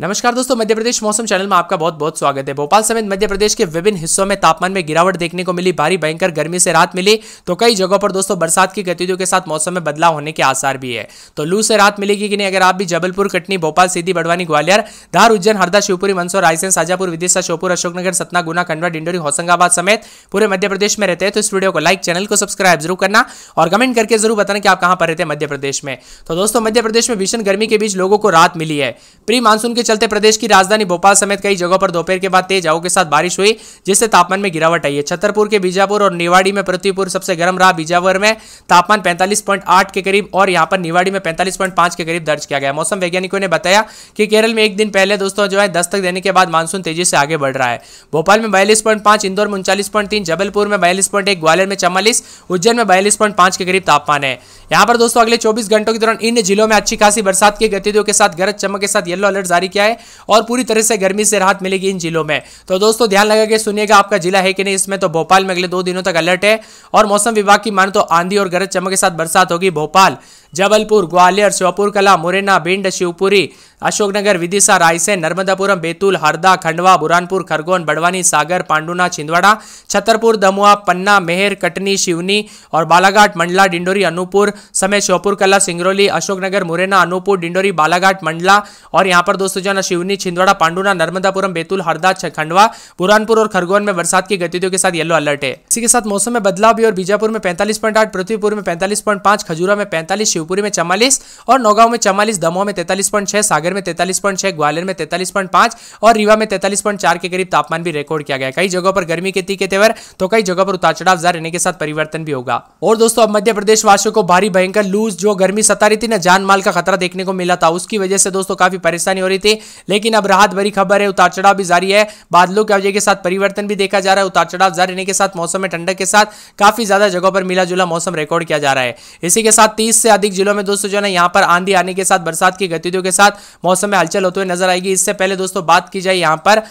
नमस्कार दोस्तों मध्य प्रदेश मौसम चैनल में आपका बहुत बहुत स्वागत है भोपाल समेत मध्य प्रदेश के विभिन्न हिस्सों में तापमान में गिरावट देखने को मिली भारी भयंकर गर्मी से रात मिली तो कई जगहों पर दोस्तों बरसात की गतिविधियों के साथ मौसम में बदलाव होने के आसार भी है तो लू से राहत मिलेगी कि नहीं अगर आप भी जबलपुर कटनी भोपाल सीधी बड़वानी ग्वालियर धार उज्जैन हरदा शिवपुरी मंदसौर रायसेन साजापुर विदिशा श्योपुर अशोकनगर सतना गुना खंडवा डिंडोरी होशंगाबाद समेत पूरे मध्य प्रदेश में रहते हैं तो इस वीडियो को लाइक चैनल को सब्सक्राइब जरूर करना और कमेंट करके जरूर बताना कि आप कहाँ पर रहते हैं मध्य प्रदेश में तो दोस्तों मध्य प्रदेश में भीषण गर्मी के बीच लोगों को राहत मिली है प्री मानसून के चलते प्रदेश की राजधानी भोपाल समेत कई जगहों पर दोपहर के बाद तेज हवा के साथ बारिश हुई जिससे तापमान में गिरावट आई है छतरपुर के बीजापुर और निवाड़ी में पृथ्वीपुर सबसे गर्म रहा बीजापुर में तापमान पैंतालीस के करीब और यहाँ पर निवाड़ी में पैंतालीस के करीब दर्ज किया गया मौसम वैज्ञानिकों ने बताया कि केरल में एक दिन पहले दोस्तों जो है दस्तक देने के बाद मानसून तेजी से आगे बढ़ रहा है भोपाल में बयालीस इंदौर में उनचालीस जबलपुर में बयालीस ग्वालियर में चवालीस उज्जैन में बयालीस के करीब तापमान है यहाँ पर दोस्तों अगले चौबीस घंटों के दौरान इन जिलों में अच्छी खासी बरसात की गतिविधियों के साथ गरज चमक के साथ येलो अलर्ट जारी क्या है और पूरी तरह से गर्मी से राहत मिलेगी इन जिलों में तो दोस्तों ध्यान लगा के सुनिएगा आपका जिला है कि नहीं इसमें तो भोपाल में अगले दो दिनों तक अलर्ट है और मौसम विभाग की मान तो आंधी और गरज चमक के साथ बरसात होगी भोपाल जबलपुर ग्वालियर श्योपुर कला मुरैना भिंड शिवपुरी अशोकनगर विदिशा रायसेन नर्मदापुरम बैतूल हरदा खंडवा बुरानपुर खरगोन बड़वानी सागर पांडुना छिंदवाड़ा छतरपुर दमुआ पन्ना मेहर कटनी शिवनी और बालाघाट मंडला डिंडोरी अनूपपुर समेत श्योपुर कला सिंगरौली अशोकनगर मुरैना अनूपपुर डिंडोरी बालाघाट मंडला और यहाँ पर दोस्तों जाना शिवनी छिंदवाड़ा पांडुना नर्मदापुरम बैतूल हरदा खंडवा बुरानपुर और खरगोन में बरसात की गतिविधियों के साथ येलो अलर्ट है इसी के साथ मौसम में बदलाव भी और बीजापुर में पैंतालीस पॉइंट आठ पृथ्वीपुर में पैंतालीस पॉइंट पांच खजुरा में पैंतालीस शिव शिवपुरी में चवालीस और नौगांव में चवालीस दमोह में तैतालीस पॉइंट छह सागर में तैतालीस पॉइंट छह ग्वालियर में तैतालीस पॉइंट पांच और रीवा में तैतालीस पॉइंट चार के करीब तापमान भी रिकॉर्ड किया गया कई जगहों पर गर्मी के तीखे तेवर तो कई जगह पर उतार चढ़ाव जारी रहने के साथ परिवर्तन भी होगा और दोस्तों अब मध्य प्रदेश वासियों को भारी भयंकर लूज जो गर्मी सता रही थी ना जान माल का खतरा देखने को मिला था उसकी वजह से दोस्तों काफी परेशानी हो रही थी लेकिन अब राहत भरी खबर है उतार चढ़ाव भी जारी है बादलों की वजह के साथ परिवर्तन भी देखा जा रहा है उतार चढ़ाव जारी रहने के साथ मौसम में ठंडक के साथ काफी ज्यादा जगहों पर मिला जुला मौसम रिकॉर्ड किया जा रहा है इसी के साथ तीस से अधिक जिलों में दोस्तों जो है यहाँ पर आंधी आने के साथ बरसात की गतिविधियों के साथ मौसम में हलचल होते हुए नजर आएगी इससे पहले दोस्तों बात की जाए यहाँ पर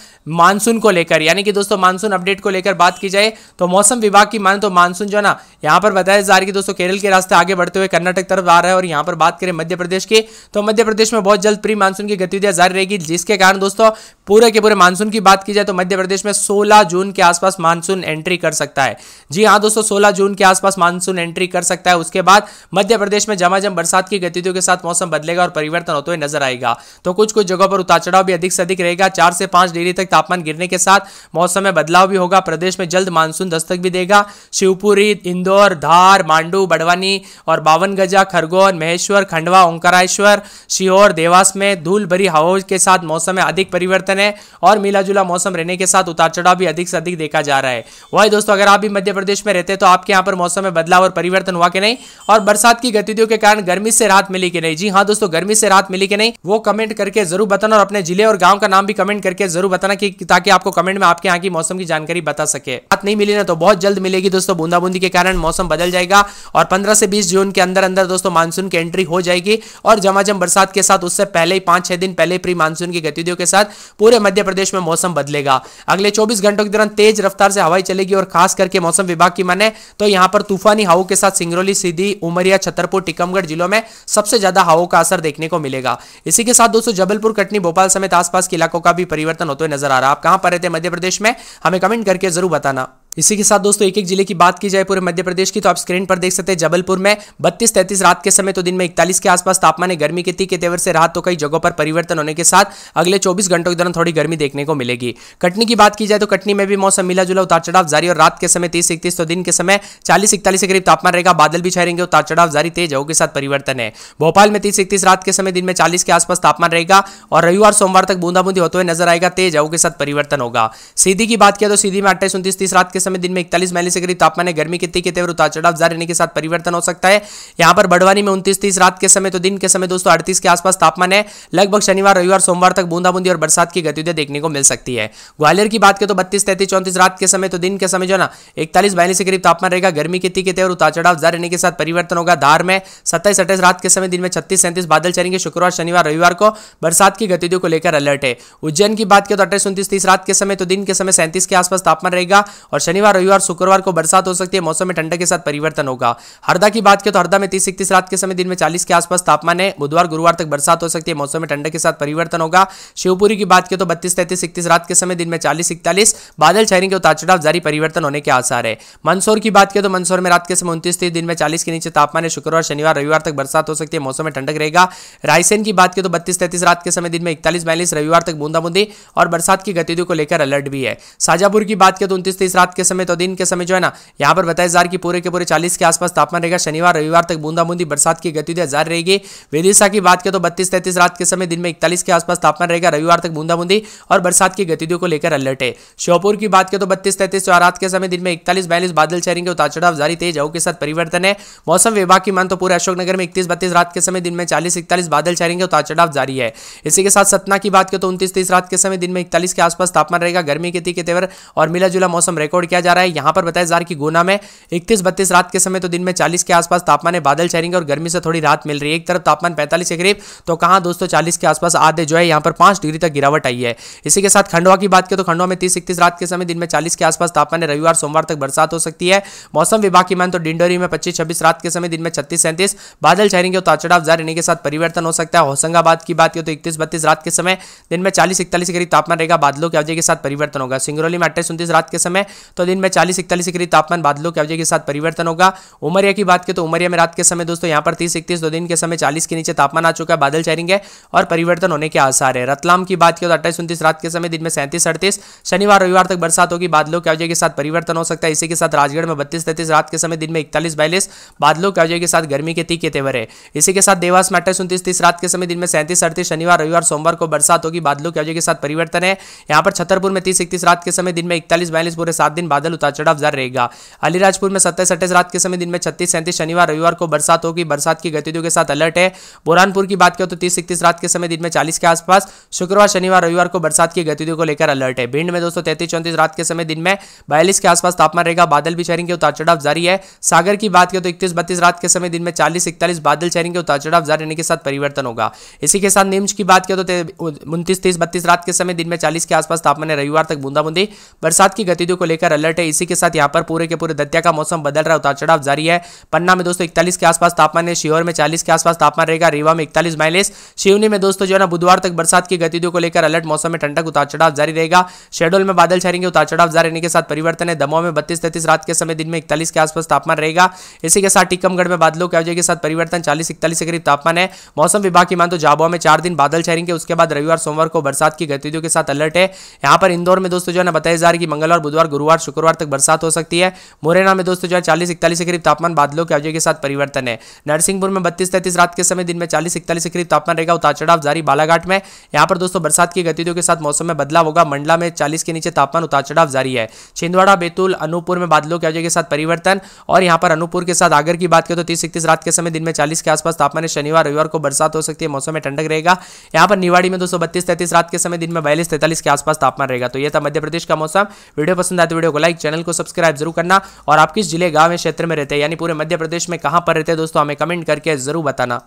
मानसून को लेकर यानी कि दोस्तों मानसून अपडेट को लेकर बात की जाए तो मौसम विभाग की माने तो मानसून जो है ना यहाँ पर बताया जा रहा है दोस्तों केरल के रास्ते आगे बढ़ते हुए कर्नाटक तरफ आ रहा है और यहाँ पर बात करें मध्य प्रदेश की तो मध्य प्रदेश में बहुत जल्द प्री मानसून की गतिविधियां जारी रहेगी जिसके कारण दोस्तों पूरे के पूरे मानसून की बात की जाए तो मध्य प्रदेश में सोलह जून के आसपास मानसून एंट्री कर सकता है जी हाँ दोस्तों सोलह जून के आसपास मानसून एंट्री कर सकता है उसके बाद मध्य प्रदेश में झमाझम बरसात की गतिविधियों के साथ मौसम बदलेगा और परिवर्तन होते हुए नजर आएगा तो कुछ कुछ जगहों पर उतार चढ़ाव भी अधिक से अधिक रहेगा चार से पांच डिग्री तक तापमान गिरने के साथ मौसम में बदलाव भी होगा प्रदेश में जल्द मानसून दस्तक भी देगा शिवपुरी इंदौर धार मांडू बड़वानी और बावनगजा खरगोन महेश्वर खंडवा ओंकारेश्वर शिहोर देवास में धूल भरी हवाओं के साथ मौसम में अधिक परिवर्तन है और मिला जुला मौसम रहने के साथ उतार चढ़ाव भी अधिक से अधिक देखा जा रहा है वही दोस्तों अगर आप भी मध्य प्रदेश में रहते तो आपके यहाँ पर मौसम में बदलाव और परिवर्तन हुआ कि नहीं और बरसात की गतिविधियों के के कारण गर्मी से राहत मिली कि नहीं जी हाँ दोस्तों गर्मी से राहत मिली कि नहीं वो कमेंट करके जरूर बताना और अपने जिले और गांव का नाम भी कमेंट करके जरूर बताना कि ताकि आपको कमेंट में आपके यहाँ की मौसम की जानकारी बता सके रात नहीं मिली ना तो बहुत जल्द मिलेगी दोस्तों बूंदाबूंदी के कारण मौसम बदल जाएगा और पंद्रह से बीस जून के अंदर अंदर दोस्तों मानसून की एंट्री हो जाएगी और जमाजम बरसात के साथ उससे पहले ही पांच छह दिन पहले प्री मानसून की गतिविधियों के साथ पूरे मध्य प्रदेश में मौसम बदलेगा अगले चौबीस घंटों के दौरान तेज रफ्तार से हवाई चलेगी और खास करके मौसम विभाग की माने तो यहाँ पर तूफानी हवा के साथ सिंगरौली सीधी उमरिया छतरपुर टिकम टीकमगढ़ जिलों में सबसे ज्यादा हवाओं का असर देखने को मिलेगा इसी के साथ दोस्तों जबलपुर कटनी भोपाल समेत आसपास के इलाकों का भी परिवर्तन होते हुए नजर आ रहा है आप कहां पर रहते मध्य प्रदेश में हमें कमेंट करके जरूर बताना इसी के साथ दोस्तों एक एक जिले की बात की जाए पूरे मध्य प्रदेश की तो आप स्क्रीन पर देख सकते हैं जबलपुर में बत्तीस तैतीस रात के समय तो दिन में इकतालीस के आसपास तापमान है गर्मी के के तेवर से रात तो कई जगहों पर परिवर्तन होने के साथ अगले चौबीस घंटों के दौरान थोड़ी गर्मी देखने को मिलेगी कटनी की बात की जाए तो कटनी में भी मौसम मिला जुला उतार चढ़ाव जारी और रात के समय तीस इकतीस तो दिन के समय चालीस इकतालीस के करीब तापमान रहेगा बादल भी छाएंगे उतार चढ़ाव जारी तेज हवा के साथ परिवर्तन है भोपाल में तीस इकतीस रात के समय दिन में चालीस के आसपास तापमान रहेगा और रविवार सोमवार तक बूंदाबूंदी होते हुए नजर आएगा तेज हवा के साथ परिवर्तन होगा सीधी की बात किया तो सीधी में अट्ठाईस उन्तीस तीस रात के समय दिन में इकतालीस माइल से करीब तापमान है गर्मी कितनी के तेवर उतार चढ़ाव जारी रहने के साथ परिवर्तन हो सकता है यहाँ पर बड़वानी में उन्तीस तीस रात के समय तो दिन के समय दोस्तों अड़तीस के आसपास तापमान है लगभग शनिवार रविवार सोमवार तक बूंदाबूंदी और बरसात की गतिविधियां देखने को मिल सकती है ग्वालियर की बात करें तो बत्तीस तैतीस चौंतीस रात के समय तो दिन के समय जो ना इकतालीस बयालीस के करीब तापमान रहेगा गर्मी कितनी के तेवर उतार चढ़ाव जारी रहने के साथ परिवर्तन होगा धार में सत्ताईस अट्ठाईस रात के समय दिन में छत्तीस सैंतीस बादल चलेंगे शुक्रवार शनिवार रविवार को बरसात की गतिविधियों को लेकर अलर्ट है उज्जैन की बात करें तो अट्ठाईस उन्तीस तीस रात के समय तो दिन के समय सैंतीस के आसपास तापमान रहेगा और शनिवार रविवार शुक्रवार को बरसात हो सकती है मौसम में ठंडक के साथ परिवर्तन होगा हरदा की बात करें तो हरदा में तीस इकतीस रात के समय दिन में चालीस के आसपास तापमान है बुधवार गुरुवार तक बरसात हो सकती है मौसम में ठंडक के साथ परिवर्तन होगा शिवपुरी की बात करें तो बत्तीस तैतीस इकतीस रात के समय दिन में चालीस इकतालीस बादल छहरी के उतार चढ़ाव जारी परिवर्तन होने के आसार है मंदसौर की बात करें तो मंदसौर में रात के समय उनतीस तीस दिन में चालीस के नीचे तापमान है शुक्रवार शनिवार रविवार तक बरसात हो सकती है मौसम में ठंडक रहेगा रायसेन की बात करें तो बत्तीस तैतीस रात के समय दिन में इकतालीस बयालीस रविवार तक बूंदाबूंदी और बरसात की गतिविधियों को लेकर अलर्ट भी है साजापुर की बात करें तो उनतीस तीस रात के समय तो दिन के समय जो है ना यहाँ पर बताया जा रहा है कि पूरे के पूरे चालीस के आसपास तापमान रहेगा शनिवार रविवार तक बूंदा बूंदी बरसात की गतिविधियां जारी रहेगी विदिशा की बात करें तो बत्तीस तैतीस रात के समय दिन में इकतालीस के आसपास तापमान रहेगा रविवार तक बूंदा बूंदी और बरसात की गतिविधियों को लेकर अलर्ट है श्योपुर की बात करें तो बत्तीस तैतीस और रात के समय दिन में इकतालीस बयालीस बादल चेहरेंगे उतार चढ़ाव जारी तेज हो के साथ परिवर्तन है मौसम विभाग की मान तो पूरे अशोकनगर में इकतीस बत्तीस रात के समय दिन में चालीस इकतालीस बादल चेहरेंगे उतार चढ़ाव जारी है इसी के साथ सतना की बात करें तो उनतीस तीस रात के समय दिन में इकतालीस के आसपास तापमान रहेगा गर्मी के तीखे तेवर और मिला जुला मौसम रिकॉर्ड किया जा रहा है यहां पर बताया जा रहा है कि गुना में इकतीस बत्तीस रात के समय तो दिन में चालीस के आसपास तापमान है बादल छाएंगे और गर्मी से थोड़ी रात मिल रही है एक तरफ तापमान पैंतालीस के करीब तो कहाँ दोस्तों चालीस के आसपास आधे जो है यहाँ पर पांच डिग्री तक गिरावट आई है इसी के साथ खंडवा की बात करें तो खंडवा में तीस इकतीस रात के समय दिन में चालीस के आसपास तापमान है रविवार सोमवार तक बरसात हो सकती है मौसम विभाग की मान तो डिंडोरी में पच्चीस छब्बीस रात के समय दिन में छत्तीस सैंतीस बादल छाएंगे और ताचड़ाव जारी रहने के साथ परिवर्तन हो सकता है होशंगाबाद की बात करें तो इकतीस बत्तीस रात के समय दिन में चालीस इकतालीस के करीब तापमान रहेगा बादलों के अवधि के साथ परिवर्तन होगा सिंगरौली में अट्ठाईस उन्तीस रात के समय तो दिन में चालीस इकतालीस डिग्री तापमान बादलों के अवजय के साथ परिवर्तन होगा उमरिया की बात की तो उमरिया में रात के समय दोस्तों यहाँ पर तीस इकतीस दो दिन के समय चालीस के नीचे तापमान आ चुका है बादल चैरिंग है और परिवर्तन होने के आसार है रतलाम की बात की तो अट्ठाईस उन्तीस रात के समय दिन में सैंतीस अड़तीस शनिवार रविवार तक बरसात होगी बादलों के अवजय के साथ परिवर्तन हो सकता है इसी के साथ राजगढ़ में बत्तीस तैतीस रात के समय दिन में इकतालीस बयालीस बादलों के अवजय के साथ गर्मी के तीखे तेवर है इसी के साथ देवास में अट्ठाईस उन्तीस तीस रात के समय दिन में सैंतीस अड़तीस शनिवार रविवार सोमवार को बरसात होगी बादलों के अवजय के साथ परिवर्तन है यहाँ पर छतरपुर में तीस इकतीस रात के समय दिन में इकतालीस बयालीस पूरे सात दिन दिन बादल उतार चढ़ाव जर रहेगा अलीराजपुर में सत्ताईस अट्ठाईस रात के समय दिन में छत्तीस सैंतीस शनिवार रविवार को बरसात होगी बरसात की गतिविधियों के साथ अलर्ट है बुरहानपुर की बात करें तो तीस इकतीस रात के समय दिन में चालीस के आसपास शुक्रवार शनिवार रविवार को बरसात की गतिविधियों को लेकर अलर्ट है भिंड में दोस्तों तैतीस चौंतीस रात के समय दिन में बयालीस के आसपास तापमान रहेगा बादल भी शहरिंग उतार चढ़ाव जारी है सागर की बात करें तो इकतीस बत्तीस रात के समय दिन में चालीस इकतालीस बादल शहरिंग उतार चढ़ाव जारी रहने के साथ परिवर्तन होगा इसी के साथ निम्स की बात करें तो उनतीस तीस बत्तीस रात के समय दिन में चालीस के आसपास तापमान रविवार तक बूंदाबूंदी बरसात की गतिविधियों को लेकर अलर्ट है इसी के साथ यहाँ पर पूरे के पूरे दतिया का मौसम बदल रहा है उतार चढ़ाव जारी है पन्ना में दोस्तों इकतालीस के आसपास तापमान है शिवर में चालीस के आसपास तापमान रहेगा रीवा में इकतालीस माइलेस शिवनी में दोस्तों जो है ना बुधवार तक बरसात की गतिविधियों को लेकर अलर्ट मौसम में ठंडक उतार चढ़ाव जारी रहेगा शेड्यूल में बादल छाएंगे उतार चढ़ाव जारी रहने के साथ परिवर्तन है दमोह में बत्तीस तैतीस रात के समय दिन में इकतालीस के आसपास तापमान रहेगा इसी के साथ टीकमगढ़ में बादलों के के साथ परिवर्तन चालीस इकतालीस के करीब तापमान है मौसम विभाग की मान तो जाबुआ में चार दिन बादल छाएंगे उसके बाद रविवार सोमवार को बरसात की गतिविधियों के साथ अलर्ट है यहाँ पर इंदौर में दोस्तों जो है ना बताया जा रहा है कि मंगलवार बुधवार गुरुवार शुक्रवार तक बरसात हो सकती है मुरैना में दोस्तों जो है चालीस इकतालीस के करीब तापमान बादलों के अवजय के साथ परिवर्तन है नरसिंहपुर में बत्तीस तैतीस रात के समय दिन में चालीस इकतालीस के करीब तापमान रहेगा उतार चढ़ाव जारी बालाघाट में यहाँ पर दोस्तों बरसात की गतिविधियों के साथ मौसम में बदलाव होगा मंडला में चालीस के नीचे तापमान उतार चढ़ाव जारी है छिंदवाड़ा बैतूल अनूपुर में बादलों के अवजय के साथ परिवर्तन और यहाँ पर अनूपुर के साथ आगर की बात करें तो तीस इकतीस रात के समय दिन में चालीस के आसपास तापमान शनिवार रविवार को बरसात हो सकती है मौसम में ठंडक रहेगा यहाँ पर निवाड़ी में दो सौ बत्तीस तैतीस रात के समय दिन में बयालीस तैतालीस के आसपास तापमान रहेगा तो यह था मध्य प्रदेश का मौसम वीडियो पसंद आए तो वीडियो को लाइक चैनल को सब्सक्राइब जरूर करना और आप किस जिले गांव या क्षेत्र में रहते हैं यानी पूरे मध्य प्रदेश में कहां पर रहते हैं दोस्तों हमें कमेंट करके जरूर बताना